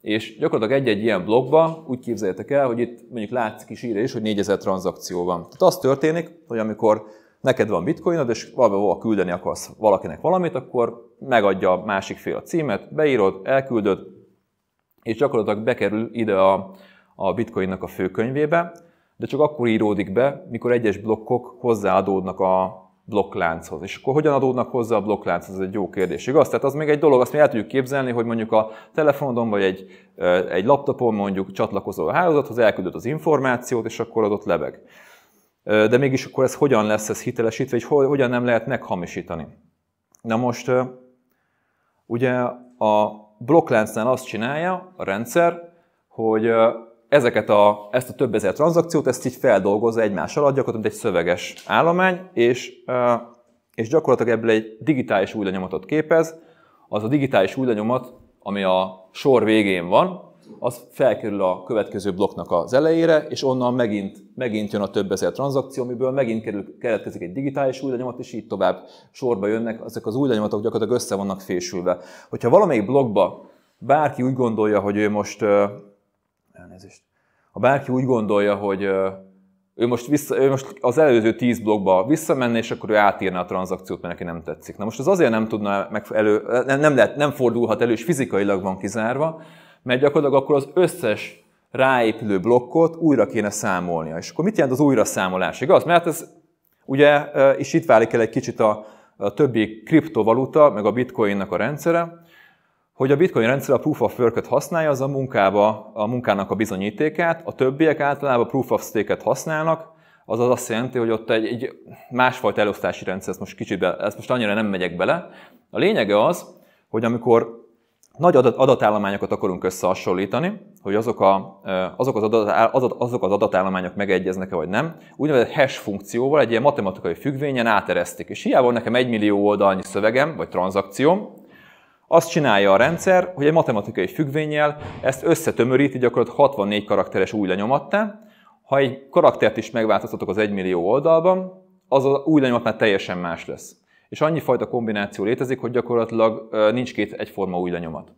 és gyakorlatilag egy-egy ilyen blokkba úgy képzeljétek el, hogy itt mondjuk látszik is írja is, hogy 4000 tranzakció van. Tehát az történik, hogy amikor neked van bitcoinod, és valahova küldeni akarsz valakinek valamit, akkor megadja a másik fél a címet, beírod, elküldöd, és gyakorlatilag bekerül ide a, a bitcoinnak a főkönyvébe, de csak akkor íródik be, mikor egyes blokkok hozzáadódnak a blokklánchoz. És akkor hogyan adódnak hozzá a blokklánchoz? Ez egy jó kérdés, igaz? Tehát az még egy dolog, azt mi el tudjuk képzelni, hogy mondjuk a telefonodon vagy egy, egy laptopon mondjuk csatlakozol a hálózathoz, elküldöd az információt, és akkor adott lebeg de mégis akkor ez hogyan lesz ez hitelesítve, és hogyan nem lehet meghamisítani. Na most ugye a blokkláncnál azt csinálja a rendszer, hogy ezeket a, ezt a több ezer tranzakciót, ezt így feldolgozza egymás alatt, gyakorlatilag egy szöveges állomány, és, és gyakorlatilag ebből egy digitális újlenyomatot képez. Az a digitális újlenyomat, ami a sor végén van, az felkerül a következő blokknak az elejére, és onnan megint, megint jön a több ezer tranzakció, amiből megint kerül, keletkezik egy digitális új lenyomat, és így tovább sorba jönnek, ezek az új lenyomatok gyakorlatilag össze vannak fésülve. Hogyha valamelyik blokkba bárki úgy gondolja, hogy ő most, elnézést, ha bárki úgy gondolja, hogy ő most, vissza, ő most az előző 10 blokkba visszamenne, és akkor ő átírná a tranzakciót, mert neki nem tetszik. Na most ez azért nem tudna meg elő, nem, nem, lehet, nem fordulhat elő, és fizikailag van kizárva, mert gyakorlatilag akkor az összes ráépülő blokkot újra kéne számolnia. És akkor mit jelent az újra számolás, Igaz? Mert ez ugye, és itt válik el egy kicsit a, a többi kriptovaluta, meg a bitcoinnak a rendszere, hogy a bitcoin rendszer a proof of work használja, az a, munkába, a munkának a bizonyítékát, a többiek általában proof of stake-et használnak, azaz azt jelenti, hogy ott egy, egy másfajta elosztási rendszer, ezt most kicsit be, ezt most annyira nem megyek bele. A lényege az, hogy amikor nagy adat, adatállományokat akarunk összehasonlítani, hogy azok, a, azok, az adat, azok az adatállományok megegyeznek-e vagy nem, úgynevezett hash funkcióval egy ilyen matematikai függvényen áteresztik. És hiába van nekem egy millió oldalnyi szövegem vagy tranzakcióm, azt csinálja a rendszer, hogy egy matematikai függvényel ezt összetömöríti gyakorlatilag 64 karakteres új lenyomattá. Ha egy karaktert is megváltoztatok az egymillió millió oldalban, az, az új lenyomat már teljesen más lesz és annyi fajta kombináció létezik, hogy gyakorlatilag nincs két egyforma új lenyomat.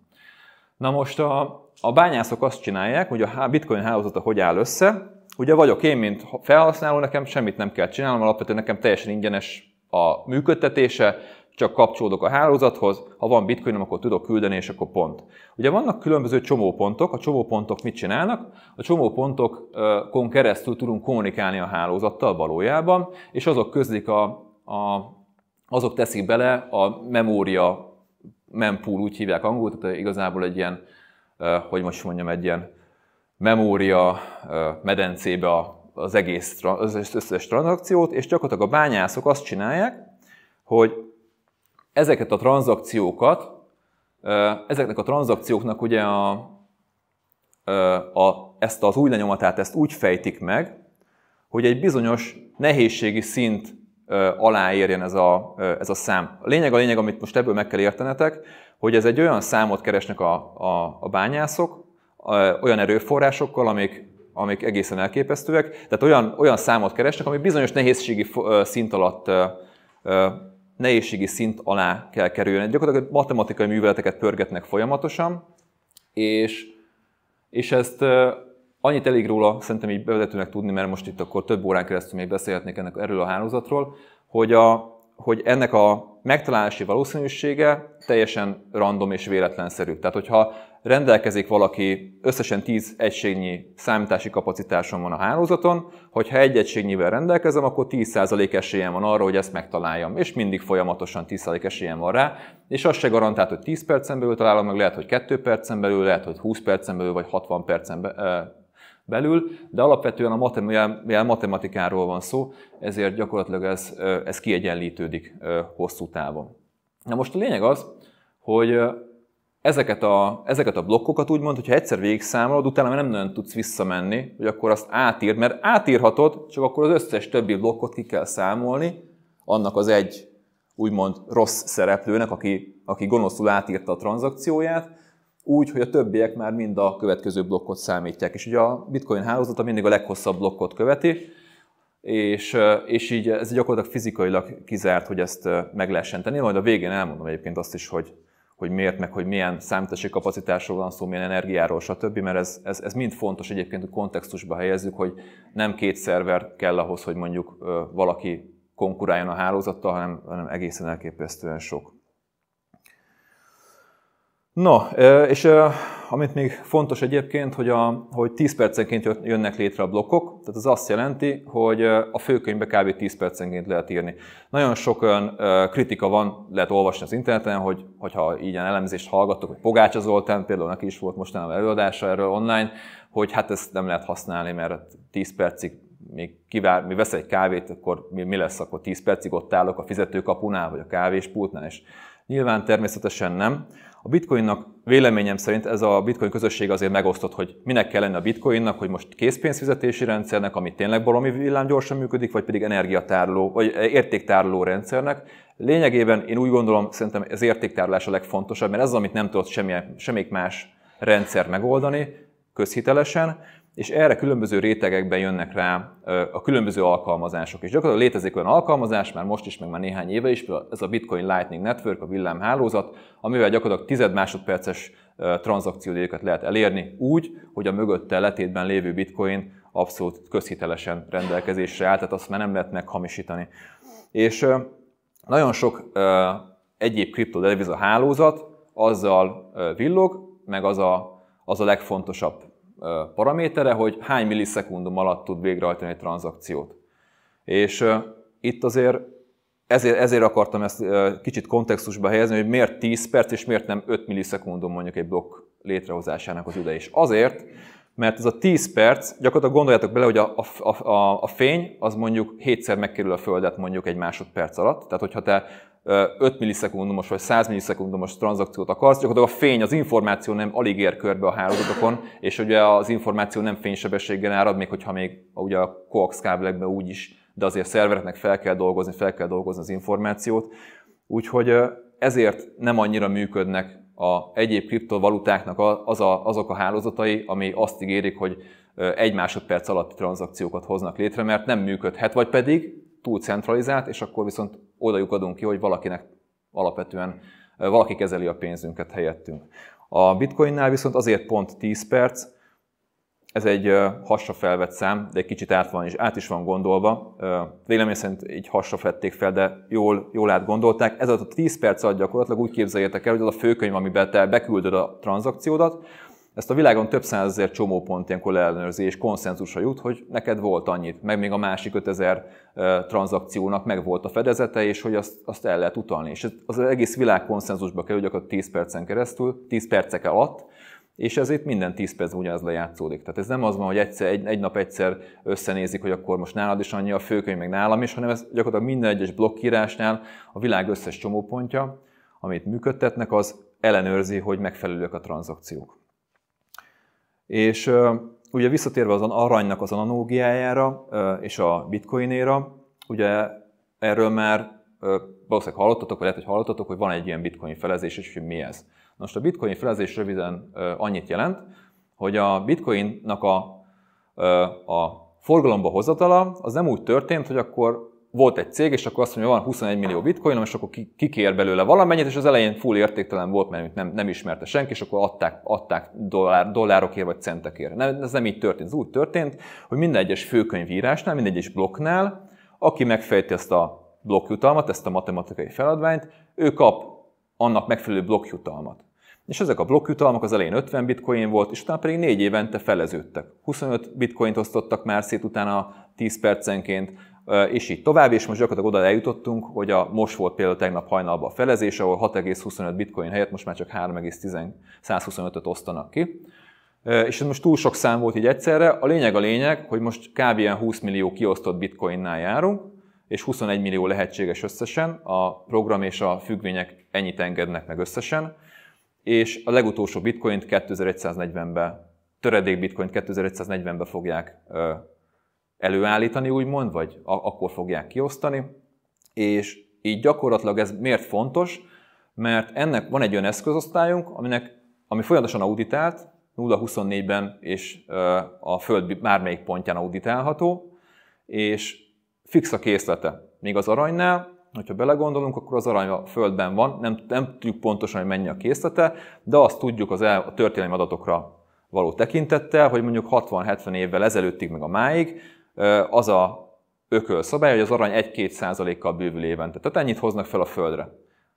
Na most a, a bányászok azt csinálják, hogy a bitcoin hálózata hogy áll össze. Ugye vagyok én, mint felhasználó, nekem semmit nem kell csinálnom, alapvetően nekem teljesen ingyenes a működtetése, csak kapcsolódok a hálózathoz, ha van bitcoinom, akkor tudok küldeni, és akkor pont. Ugye vannak különböző csomópontok, a csomópontok mit csinálnak? A csomópontokon keresztül tudunk kommunikálni a hálózattal valójában, és azok közlik a, a azok teszik bele a memória mempool, úgy hívják angolul, tehát eh, igazából egy ilyen, eh, hogy most mondjam, egy ilyen memória eh, medencébe az egész az összes tranzakciót, és gyakorlatilag a bányászok azt csinálják, hogy ezeket a tranzakciókat, ezeknek a tranzakcióknak ugye a, a, ezt az új lenyomatát ezt úgy fejtik meg, hogy egy bizonyos nehézségi szint alá érjen ez a, ez a szám. A lényeg a lényeg, amit most ebből meg kell értenetek, hogy ez egy olyan számot keresnek a, a, a bányászok, olyan erőforrásokkal, amik, amik egészen elképesztőek. Tehát olyan, olyan számot keresnek, ami bizonyos nehézségi szint alatt, nehézségi szint alá kell kerülni. Gyakorlatilag matematikai műveleteket pörgetnek folyamatosan, és, és ezt Annyit elég róla szerintem így bevezetőnek tudni, mert most itt akkor több órán keresztül még beszélhetnék ennek, erről a hálózatról, hogy, a, hogy ennek a megtalálási valószínűsége teljesen random és véletlenszerű. Tehát, hogyha rendelkezik valaki, összesen 10 egységnyi számítási kapacitáson van a hálózaton, hogyha egy egységnyivel rendelkezem, akkor 10% esélyem van arra, hogy ezt megtaláljam, és mindig folyamatosan 10% esélyem van rá, és az se garantált, hogy 10 percen belül találom meg, lehet, hogy 2 percen belül, lehet, hogy 20 percen belül, vagy 60 percen belül, belül, de alapvetően a matematikáról van szó, ezért gyakorlatilag ez, ez kiegyenlítődik hosszú távon. Na most a lényeg az, hogy ezeket a, ezeket a blokkokat úgymond, hogyha egyszer végigszámolod, utána már nem nagyon tudsz visszamenni, hogy akkor azt átír, mert átírhatod, csak akkor az összes többi blokkot ki kell számolni, annak az egy úgymond rossz szereplőnek, aki, aki gonoszul átírta a tranzakcióját, úgy, hogy a többiek már mind a következő blokkot számítják. És ugye a bitcoin hálózata mindig a leghosszabb blokkot követi, és, és így ez gyakorlatilag fizikailag kizárt, hogy ezt meg lehessen tenni. Majd a végén elmondom egyébként azt is, hogy, hogy miért, meg hogy milyen számítási kapacitásról van szó, milyen energiáról, stb. Mert ez, ez, ez mind fontos egyébként, hogy kontextusba helyezzük, hogy nem két szerver kell ahhoz, hogy mondjuk valaki konkuráljon a hálózattal, hanem, hanem egészen elképesztően sok. No, és amit még fontos egyébként, hogy, a, hogy 10 percenként jönnek létre a blokkok, tehát ez azt jelenti, hogy a főkönyvbe kb. 10 percenként lehet írni. Nagyon sok olyan kritika van, lehet olvasni az interneten, hogy, hogyha így ilyen elemzést hallgattok, hogy Pogácsa Zoltán, például neki is volt mostanában előadása erről online, hogy hát ezt nem lehet használni, mert 10 hát percig még kivár, mi vesz egy kávét, akkor mi, mi lesz, akkor 10 percig ott állok a fizetőkapunál, vagy a kávéspultnál, és nyilván természetesen nem. A bitcoinnak véleményem szerint ez a bitcoin közösség azért megosztott, hogy minek kell lenni a bitcoinnak, hogy most készpénzfizetési rendszernek, ami tényleg valami gyorsan működik, vagy pedig energiatárló, vagy eh, értéktárló rendszernek. Lényegében én úgy gondolom, szerintem az értéktárlás a legfontosabb, mert ez az, amit nem tudott semmilyen, semmik más rendszer megoldani, közhitelesen, és erre különböző rétegekben jönnek rá a különböző alkalmazások. És gyakorlatilag létezik olyan alkalmazás, már most is, meg már néhány éve is, ez a Bitcoin Lightning Network, a villámhálózat, amivel gyakorlatilag tized másodperces tranzakciódéket lehet elérni úgy, hogy a mögötte letétben lévő bitcoin abszolút közhitelesen rendelkezésre áll, tehát azt már nem lehet meghamisítani. És nagyon sok egyéb kriptodeviza hálózat azzal villog, meg az a, az a legfontosabb paramétere, hogy hány millisekundum alatt tud végrehajtani egy tranzakciót. És itt azért ezért, ezért akartam ezt kicsit kontextusba helyezni, hogy miért 10 perc és miért nem 5 millisekundum mondjuk egy blokk létrehozásának az ideje. És azért, mert ez a 10 perc, gyakorlatilag gondoljátok bele, hogy a, a, a, a fény az mondjuk 7-szer megkerül a Földet mondjuk egy másodperc alatt. Tehát, hogyha te 5 millisekundumos vagy 100 millisekundumos tranzakciót akarsz, gyakorlatilag a fény, az információ nem alig ér körbe a hálózatokon, és ugye az információ nem fénysebességgel árad, még hogyha még ugye a coax kábelekben úgy is, de azért szervereknek fel kell dolgozni, fel kell dolgozni az információt. Úgyhogy ezért nem annyira működnek a egyéb kriptovalutáknak az a, azok a hálózatai, ami azt ígérik, hogy egy másodperc alatti tranzakciókat hoznak létre, mert nem működhet, vagy pedig túl centralizált, és akkor viszont oda adunk ki, hogy valakinek alapvetően valaki kezeli a pénzünket helyettünk. A bitcoinnál viszont azért pont 10 perc, ez egy hasra felvett szám, de egy kicsit át van, és át is van gondolva. Vélemény szerint így hasra fették fel, de jól, jól átgondolták. Ez a 10 perc alatt gyakorlatilag úgy képzeljétek el, hogy az a főkönyv, amiben te beküldöd a tranzakciódat, ezt a világon több százezer csomópont ilyenkor leellenőrzi, és konszenzusra jut, hogy neked volt annyit, meg még a másik 5000 tranzakciónak meg volt a fedezete, és hogy azt, azt el lehet utalni. És az egész világ konszenzusba kerül gyakorlatilag 10 percen keresztül, 10 percek alatt, és ezért minden 10 perc ugyanaz lejátszódik. Tehát ez nem az van, hogy egyszer, egy, egy nap egyszer összenézik, hogy akkor most nálad is annyi a főkönyv, meg nálam is, hanem ez gyakorlatilag minden egyes blokkírásnál a világ összes csomópontja, amit működtetnek, az ellenőrzi, hogy megfelelőek a tranzakciók. És ugye visszatérve az aranynak az analógiájára és a bitcoinéra, ugye erről már valószínűleg hallottatok, vagy lehet, hogy hallottatok, hogy van egy ilyen bitcoin felezés, és hogy mi ez. Most a bitcoin felezés röviden annyit jelent, hogy a bitcoinnak a, a forgalomba hozatala az nem úgy történt, hogy akkor volt egy cég, és akkor azt mondja, van 21 millió bitcoinom, és akkor kikér belőle valamennyit, és az elején full értéktelen volt, mert nem, nem ismerte senki, és akkor adták, adták dollár, dollárokért vagy centekért. Nem, ez nem így történt, ez úgy történt, hogy minden egyes főkönyvírásnál, minden egyes blokknál, aki megfejti ezt a blokkjutalmat, ezt a matematikai feladványt, ő kap annak megfelelő blokkjutalmat. És ezek a blokkjutalmak az elején 50 bitcoin volt, és utána pedig négy évente feleződtek. 25 bitcoint osztottak már szét utána 10 percenként, és így tovább, és most gyakorlatilag oda eljutottunk, hogy a most volt például tegnap hajnalban a felezés, ahol 6,25 bitcoin helyett most már csak 3,125-öt osztanak ki. És ez most túl sok szám volt így egyszerre. A lényeg a lényeg, hogy most kb. 20 millió kiosztott bitcoinnál járunk, és 21 millió lehetséges összesen, a program és a függvények ennyit engednek meg összesen, és a legutolsó bitcoint 2140 ben töredék bitcoint 2140 ben fogják előállítani, úgymond, vagy akkor fogják kiosztani. És így gyakorlatilag ez miért fontos? Mert ennek van egy olyan eszközosztályunk, aminek, ami folyamatosan auditált, 0-24-ben és a Föld bármelyik pontján auditálható, és fix a készlete. Még az aranynál, hogyha belegondolunk, akkor az arany a Földben van, nem, nem tudjuk pontosan, hogy mennyi a készlete, de azt tudjuk az el, a történelmi adatokra való tekintettel, hogy mondjuk 60-70 évvel ezelőttig meg a máig az a ököl szabály, hogy az arany 1-2 százalékkal bővül évente. Tehát ennyit hoznak fel a földre,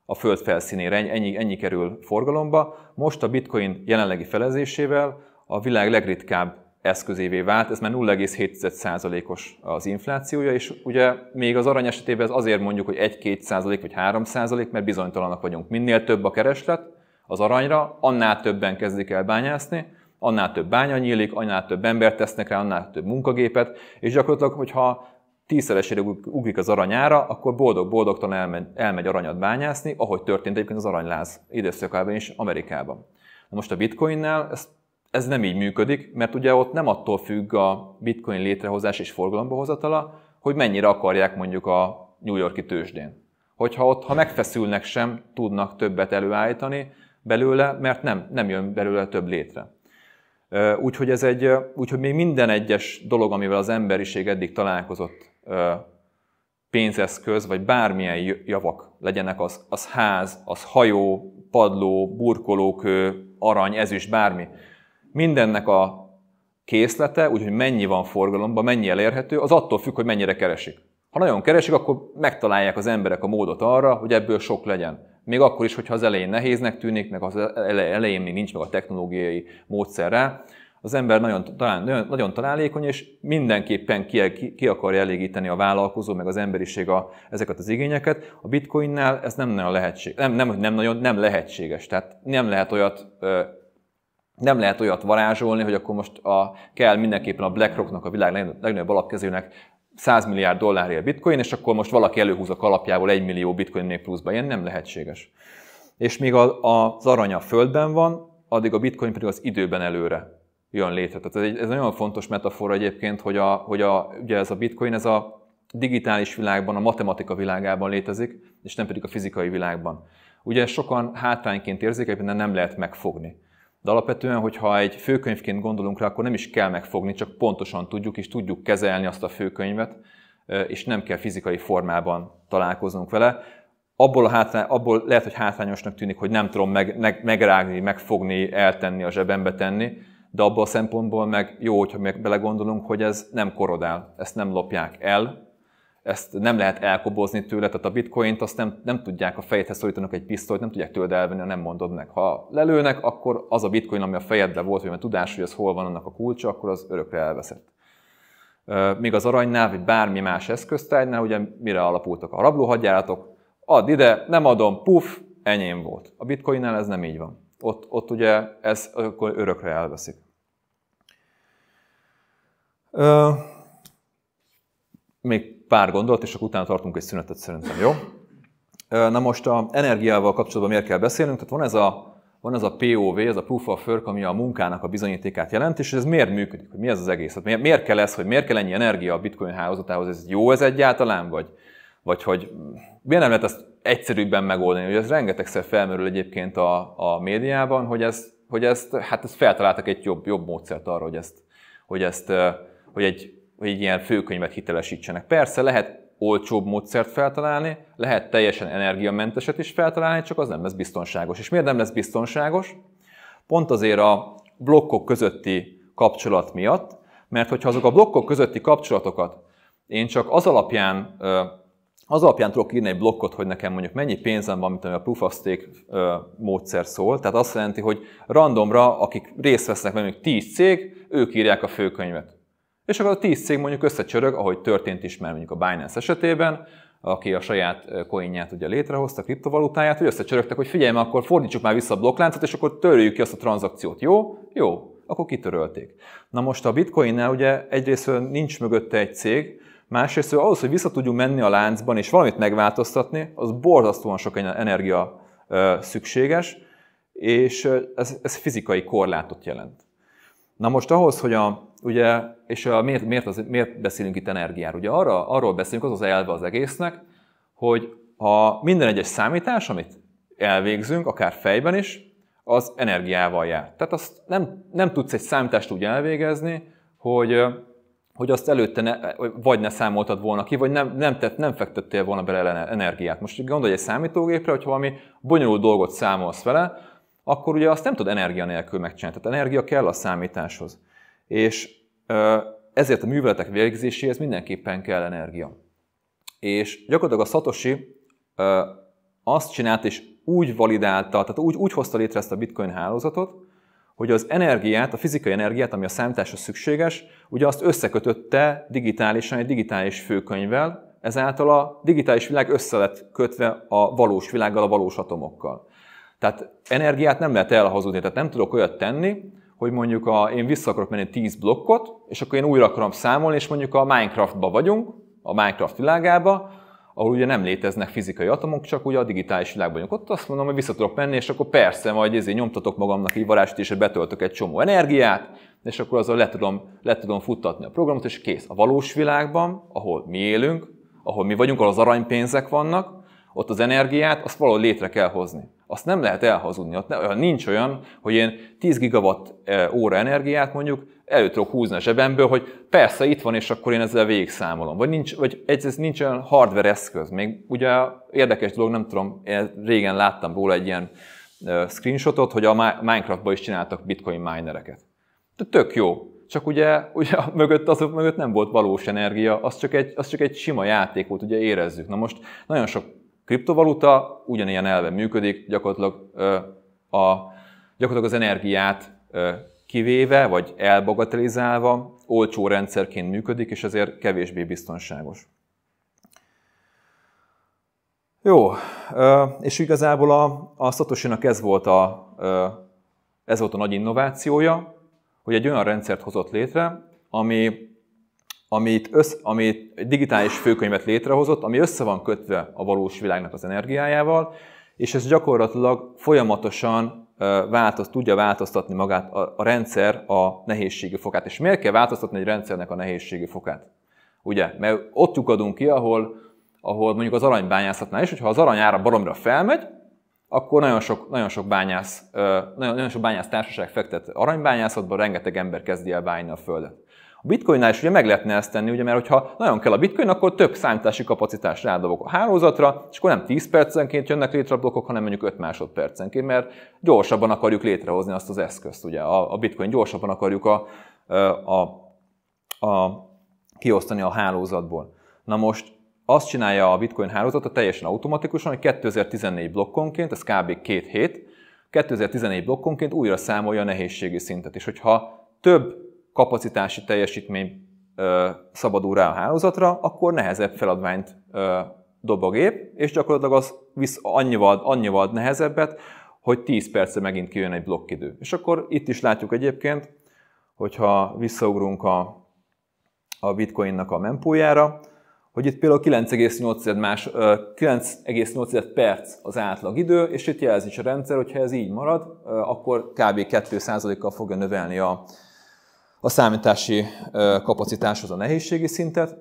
a föld felszínére, ennyi, ennyi kerül forgalomba. Most a bitcoin jelenlegi felezésével a világ legritkább eszközévé vált, ez már 07 százalékos az inflációja, és ugye még az arany esetében ez azért mondjuk, hogy 1-2% százalék vagy 3%, százalék, mert bizonytalanak vagyunk. Minél több a kereslet az aranyra, annál többen kezdik el bányászni, Annál több bánya nyílik, annál több embert tesznek rá, annál több munkagépet, és gyakorlatilag, hogyha tízszeresére ugrik az aranyára, akkor boldog-boldogtan elmegy, elmegy aranyat bányászni, ahogy történt egyébként az aranyláz időszakában is Amerikában. Na most a bitcoinnál ez, ez nem így működik, mert ugye ott nem attól függ a bitcoin létrehozás és forgalomba hozatala, hogy mennyire akarják mondjuk a New Yorki tőzsdén. Hogyha ott, ha megfeszülnek sem, tudnak többet előállítani belőle, mert nem, nem jön belőle több létre. Úgyhogy, ez egy, úgyhogy még minden egyes dolog, amivel az emberiség eddig találkozott, pénzeszköz, vagy bármilyen javak legyenek, az, az ház, az hajó, padló, burkolókő, arany, ezüst, bármi. Mindennek a készlete, úgyhogy mennyi van forgalomban, mennyi elérhető, az attól függ, hogy mennyire keresik. Ha nagyon keresik, akkor megtalálják az emberek a módot arra, hogy ebből sok legyen még akkor is, hogyha az elején nehéznek tűnik, meg az elején még nincs meg a technológiai módszer rá, az ember nagyon, talán, nagyon, nagyon találékony, és mindenképpen ki, ki akarja elégíteni a vállalkozó, meg az emberiség a, ezeket az igényeket. A bitcoinnál ez nem nagyon lehetség, nem, nem, nem nagyon nem lehetséges, tehát nem lehet olyat nem lehet olyat varázsolni, hogy akkor most a, kell mindenképpen a BlackRocknak, a világ legnagyobb alapkezőnek 100 milliárd dollárért bitcoin, és akkor most valaki előhúz a kalapjából 1 millió bitcoin még pluszba. Ilyen nem lehetséges. És míg az aranya a földben van, addig a bitcoin pedig az időben előre jön létre. Tehát ez egy, ez nagyon fontos metafora egyébként, hogy, a, hogy a, ugye ez a bitcoin, ez a digitális világban, a matematika világában létezik, és nem pedig a fizikai világban. Ugye sokan hátrányként érzik, de nem lehet megfogni. De alapvetően, hogyha egy főkönyvként gondolunk rá, akkor nem is kell megfogni, csak pontosan tudjuk és tudjuk kezelni azt a főkönyvet, és nem kell fizikai formában találkoznunk vele. Abból, a hátrány, abból lehet, hogy hátrányosnak tűnik, hogy nem tudom meg, meg, megrágni, megfogni, eltenni, a zsebembe tenni, de abból a szempontból meg jó, hogyha meg belegondolunk, hogy ez nem korodál, ezt nem lopják el, ezt nem lehet elkobozni tőle, tehát a bitcoint azt nem, nem tudják a fejedhez szorítanak egy pisztolyt, nem tudják tőled elvenni, ha nem mondod meg. Ha lelőnek, akkor az a bitcoin, ami a fejedben volt, vagy a tudás, hogy az hol van annak a kulcsa, akkor az örökre elveszett. Még az aranynál, vagy bármi más eszköztárnál, ugye mire alapultak a rablóhagyjáratok, add ide, nem adom, puf, enyém volt. A bitcoinnál ez nem így van. Ott, ott ugye ez akkor örökre elveszik. Még pár gondolat, és akkor utána tartunk egy szünetet szerintem, jó? Na most a energiával kapcsolatban miért kell beszélnünk? Tehát van ez a, van ez a POV, ez a Proof of Work, ami a munkának a bizonyítékát jelent, és ez miért működik? Hogy mi ez az egész? Hát miért, miért kell ez, hogy miért kell ennyi energia a bitcoin hálózatához? Ez jó ez egyáltalán? Vagy, vagy hogy miért nem lehet ezt egyszerűbben megoldani? Ugye ez rengetegszer felmerül egyébként a, a médiában, hogy, ez, hogy ezt, hát ezt feltaláltak egy jobb, jobb módszert arra, hogy ezt, hogy ezt hogy egy hogy ilyen főkönyvet hitelesítsenek. Persze lehet olcsóbb módszert feltalálni, lehet teljesen energiamenteset is feltalálni, csak az nem lesz biztonságos. És miért nem lesz biztonságos? Pont azért a blokkok közötti kapcsolat miatt, mert hogyha azok a blokkok közötti kapcsolatokat én csak az alapján, az alapján tudok írni egy blokkot, hogy nekem mondjuk mennyi pénzem van, mint ami a Proof of Stake módszer szól, tehát azt jelenti, hogy randomra, akik részt vesznek, mondjuk 10 cég, ők írják a főkönyvet és akkor a 10 cég mondjuk összecsörög, ahogy történt is mert mondjuk a Binance esetében, aki a saját coinját ugye létrehozta, a kriptovalutáját, hogy összecsörögtek, hogy figyelj, mert akkor fordítsuk már vissza a blokkláncot, és akkor törjük ki azt a tranzakciót. Jó? Jó. Akkor kitörölték. Na most a bitcoinnál ugye egyrészt nincs mögötte egy cég, másrészt ahhoz, hogy vissza tudjunk menni a láncban és valamit megváltoztatni, az borzasztóan sok energia szükséges, és ez, ez fizikai korlátot jelent. Na most ahhoz, hogy a, ugye, és a, miért, miért, az, miért beszélünk itt energiáról? Ugye arra, arról beszélünk, az az elve az egésznek, hogy a minden egyes számítás, amit elvégzünk, akár fejben is, az energiával jár. Tehát azt nem, nem tudsz egy számítást úgy elvégezni, hogy, hogy azt előtte ne, vagy ne számoltad volna ki, vagy nem, nem, tett, nem fektettél volna bele energiát. Most gondolj egy számítógépre, hogyha valami bonyolult dolgot számolsz vele, akkor ugye azt nem tud energia nélkül megcsinálni. Tehát energia kell a számításhoz. És ezért a műveletek végzéséhez mindenképpen kell energia. És gyakorlatilag a Satoshi azt csinált, és úgy validálta, tehát úgy, úgy hozta létre ezt a bitcoin hálózatot, hogy az energiát, a fizikai energiát, ami a számításhoz szükséges, ugye azt összekötötte digitálisan egy digitális főkönyvvel, ezáltal a digitális világ össze lett kötve a valós világgal, a valós atomokkal. Tehát energiát nem lehet elhazudni, tehát nem tudok olyat tenni, hogy mondjuk a, én vissza akarok menni 10 blokkot, és akkor én újra akarom számolni, és mondjuk a Minecraftba vagyunk, a Minecraft világába, ahol ugye nem léteznek fizikai atomok, csak ugye a digitális világban vagyunk. Ott azt mondom, hogy vissza tudok menni, és akkor persze, majd ezért nyomtatok magamnak így varázsütésre, betöltök egy csomó energiát, és akkor azzal le tudom, le tudom futtatni a programot, és kész. A valós világban, ahol mi élünk, ahol mi vagyunk, ahol az aranypénzek vannak, ott az energiát, azt való létre kell hozni azt nem lehet elhazudni. Ott nincs olyan, hogy én 10 gigawatt e, óra energiát mondjuk elő tudok húzni a zsebemből, hogy persze itt van, és akkor én ezzel végigszámolom. Vagy, nincs, vagy egyszerűen nincs olyan hardware eszköz. Még ugye érdekes dolog, nem tudom, én régen láttam róla egy ilyen e, screenshotot, hogy a Minecraftban is csináltak bitcoin minereket. De tök jó. Csak ugye, ugye mögött, azok mögött nem volt valós energia, az csak, egy, az csak egy sima játék volt, ugye érezzük. Na most nagyon sok Kriptovaluta ugyanilyen elve működik, gyakorlatilag, a, gyakorlatilag az energiát kivéve, vagy elbagatelizálva, olcsó rendszerként működik, és ezért kevésbé biztonságos. Jó, és igazából a, a satoshi ez volt a, ez volt a nagy innovációja, hogy egy olyan rendszert hozott létre, ami amit, össz, amit egy digitális főkönyvet létrehozott, ami össze van kötve a valós világnak az energiájával, és ez gyakorlatilag folyamatosan változ, tudja változtatni magát a, a rendszer a nehézségi fokát. És miért kell változtatni egy rendszernek a nehézségi fokát? Ugye? Mert ott lyukadunk ki, ahol, ahol mondjuk az aranybányászatnál is, hogyha az ára baromra felmegy, akkor nagyon sok, nagyon sok bányász, nagyon, nagyon sok bányász társaság fektet aranybányászatban, rengeteg ember kezdi el bányni a földet. A bitcoinnál is ugye meg lehetne ezt tenni, ugye, mert hogyha nagyon kell a bitcoin, akkor több számítási kapacitást rádobok a hálózatra, és akkor nem 10 percenként jönnek létre a blokkok, hanem mondjuk 5 másodpercenként, mert gyorsabban akarjuk létrehozni azt az eszközt, ugye a, bitcoin gyorsabban akarjuk a, a, a, kiosztani a hálózatból. Na most azt csinálja a bitcoin hálózata teljesen automatikusan, hogy 2014 blokkonként, ez kb. két hét, 2014 blokkonként újra számolja a nehézségi szintet, és hogyha több kapacitási teljesítmény szabadul rá a hálózatra, akkor nehezebb feladványt dob a gép, és gyakorlatilag az visz annyival, annyival nehezebbet, hogy 10 perce megint kijön egy blokkidő. És akkor itt is látjuk egyébként, hogyha visszaugrunk a, a bitcoinnak a mempójára, hogy itt például 9,8, más, 9,8 perc az átlag idő, és itt jelzi is a rendszer, hogyha ez így marad, akkor kb. 2%-kal fogja növelni a, a számítási kapacitáshoz a nehézségi szintet,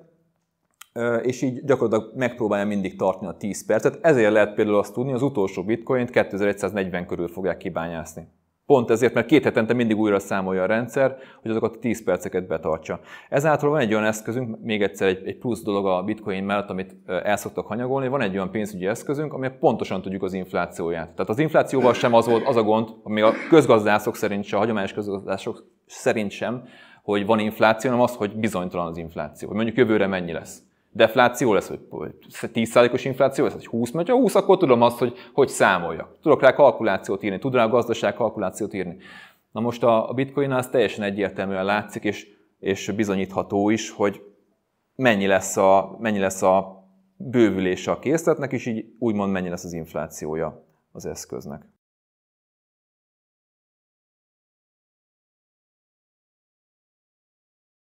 és így gyakorlatilag megpróbálja mindig tartani a 10 percet. Ezért lehet például azt tudni, az utolsó bitcoint 2140 körül fogják kibányászni. Pont ezért, mert két hetente mindig újra számolja a rendszer, hogy azokat a 10 perceket betartsa. Ezáltal van egy olyan eszközünk, még egyszer egy, egy plusz dolog a bitcoin mellett, amit el szoktak hanyagolni, van egy olyan pénzügyi eszközünk, amely pontosan tudjuk az inflációját. Tehát az inflációval sem az volt az a gond, ami a közgazdászok szerint sem, a hagyományos közgazdászok szerint sem, hogy van infláció, hanem az, hogy bizonytalan az infláció, hogy mondjuk jövőre mennyi lesz defláció lesz, vagy 10%-os infláció lesz, vagy 20, mert ha 20, akkor tudom azt, hogy hogy számolja, Tudok rá kalkulációt írni, tud rá a gazdaság kalkulációt írni. Na most a, bitcoin az teljesen egyértelműen látszik, és, és bizonyítható is, hogy mennyi lesz a, mennyi lesz a bővülése a készletnek, és így úgymond mennyi lesz az inflációja az eszköznek.